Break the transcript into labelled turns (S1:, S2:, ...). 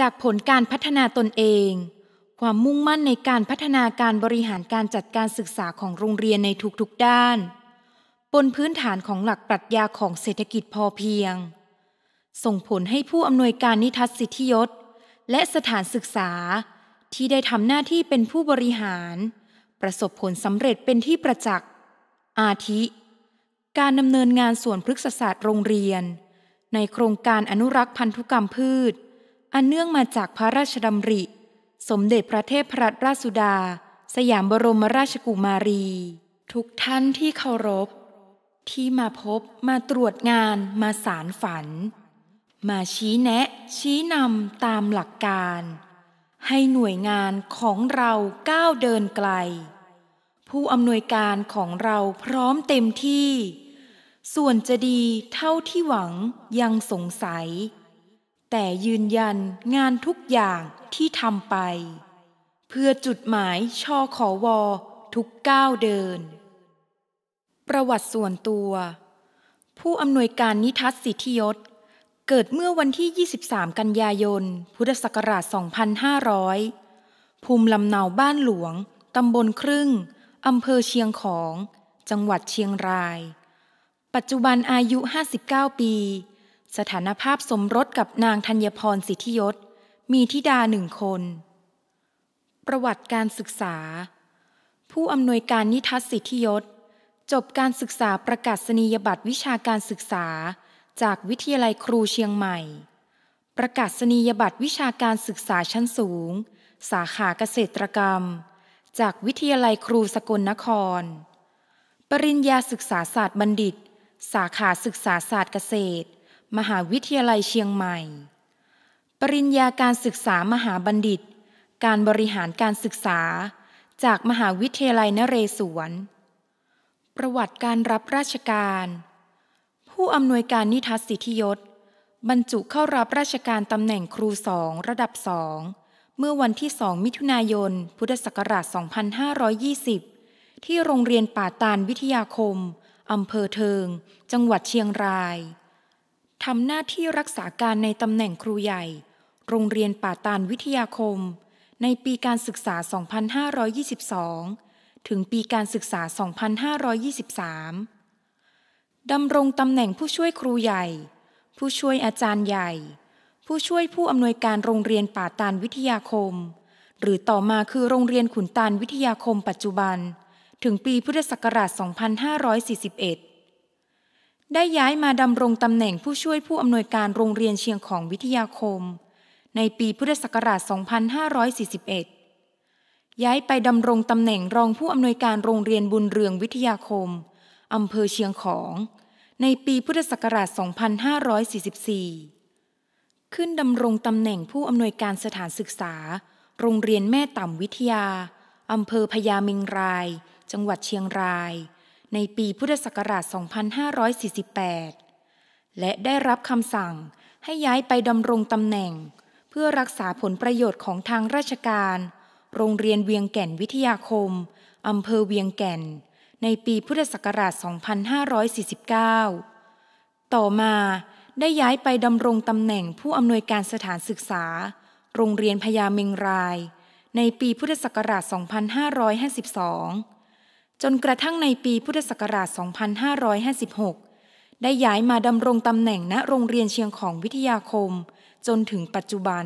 S1: จากผลการพัฒนาตนเอง ความมุ่งมั่นในการพัฒนาการบริหารการจัดการศึกษาของโรงเรียนในทุกๆด้าน บนพื้นฐานของหลักปรัชญาของเศรษฐกิจพอเพียง ส่งผลให้ผู้อำนวยการนิทัศสิทธิยศ และสถานศึกษาที่ได้ทำหน้าที่เป็นผู้บริหาร ประสบผลสำเร็จเป็นที่ประจักษ์อาทิ การดำเนินงานส่วนพฤกษศาสตร์โรงเรียน ในโครงการอนุรักษ์พันธุกรรมพืชันเนื่องมาจากพระราชดำริ สมเด็จพระเทพรัตนราชสุดา สยามบรมราชกุมารี ทุกท่านที่เคารพ ที่มาพบมาตรวจงานมาสารฝัน มาชี้แนะชี้นำตามหลักการ ให้หน่วยงานของเราก้าวเดินไกล ผู้อำนวยการของเราพร้อมเต็มที่ ส่วนจะดีเท่าที่หวังยังสงสัยแต่ยืนยันงานทุกอย่างที่ทำไป เพื่อจุดหมายชอขอวอทุกก้าวเดิน ประวัติส่วนตัว ผู้อำนวยการนิทัศสิทธิยศ เกิดเมื่อวันที่ 23 กันยายน พุทธศักราช 2500 ภูมิลำเนาบ้านหลวงตำบลครึ่งอำเภอเชียงของ จังหวัดเชียงราย ปัจจุบันอายุ 59 ปีสถานภาพสมรสกับนางธัญพรสิทธิยศ มีธิดาหนึ่งคน ประวัติการศึกษา ผู้อำนวยการนิทัศสิทธิยศ จบการศึกษาประกาศนียบัตรวิชาการศึกษา จากวิทยาลัยครูเชียงใหม่ ประกาศนียบัตรวิชาการศึกษาชั้นสูง สาขาเกษตรกรรม จากวิทยาลัยครูสกลนคร ปริญญาศึกษาศาสตร์บัณฑิต สาขาศึกษาศาสตร์เกษตรมหาวิทยาลัยเชียงใหม่ ปริญญาการศึกษามหาบัณฑิต การบริหารการศึกษา จากมหาวิทยาลัยนเรศวร ประวัติการรับราชการ ผู้อำนวยการนิทัศสิทธิยศ บรรจุเข้ารับราชการตำแหน่งครูสองระดับสองเมื่อวันที่สองมิถุนายนพุทธศักราช 2520 ที่โรงเรียนป่าตานวิทยาคมอำเภอเทิงจังหวัดเชียงรายทำหน้าที่รักษาการในตำแหน่งครูใหญ่ โรงเรียนป่าตานวิทยาคม ในปีการศึกษา 2522 ถึงปีการศึกษา 2523 ดำรงตำแหน่งผู้ช่วยครูใหญ่ ผู้ช่วยอาจารย์ใหญ่ ผู้ช่วยผู้อำนวยการโรงเรียนป่าตานวิทยาคม หรือต่อมาคือโรงเรียนขุนตานวิทยาคมปัจจุบัน ถึงปีพุทธศักราช 2541ได้ย้ายมาดำรงตำแหน่งผู้ช่วยผู้อำนวยการโรงเรียนเชียงของวิทยาคม ในปีพุทธศักราช 2541 ย้ายไปดำรงตำแหน่งรองผู้อำนวยการโรงเรียนบุญเรืองวิทยาคมอำเภอเชียงของ ในปีพุทธศักราช 2544 ขึ้นดำรงตำแหน่งผู้อำนวยการสถานศึกษา โรงเรียนแม่ต่ำวิทยาอำเภอพญาเมงราย จังหวัดเชียงรายในปีพุทธศักราช 2548 และได้รับคำสั่งให้ย้ายไปดำรงตำแหน่ง เพื่อรักษาผลประโยชน์ของทางราชการ โรงเรียนเวียงแก่นวิทยาคมอำเภอเวียงแก่น ในปีพุทธศักราช 2549 ต่อมาได้ย้ายไปดำรงตำแหน่งผู้อำนวยการสถานศึกษา โรงเรียนพญาเมงราย ในปีพุทธศักราช 2552จนกระทั่งในปีพุทธศักราช 2556 ได้ย้ายมาดำรงตำแหน่งณโรงเรียนเชียงของวิทยาคม จนถึงปัจจุบัน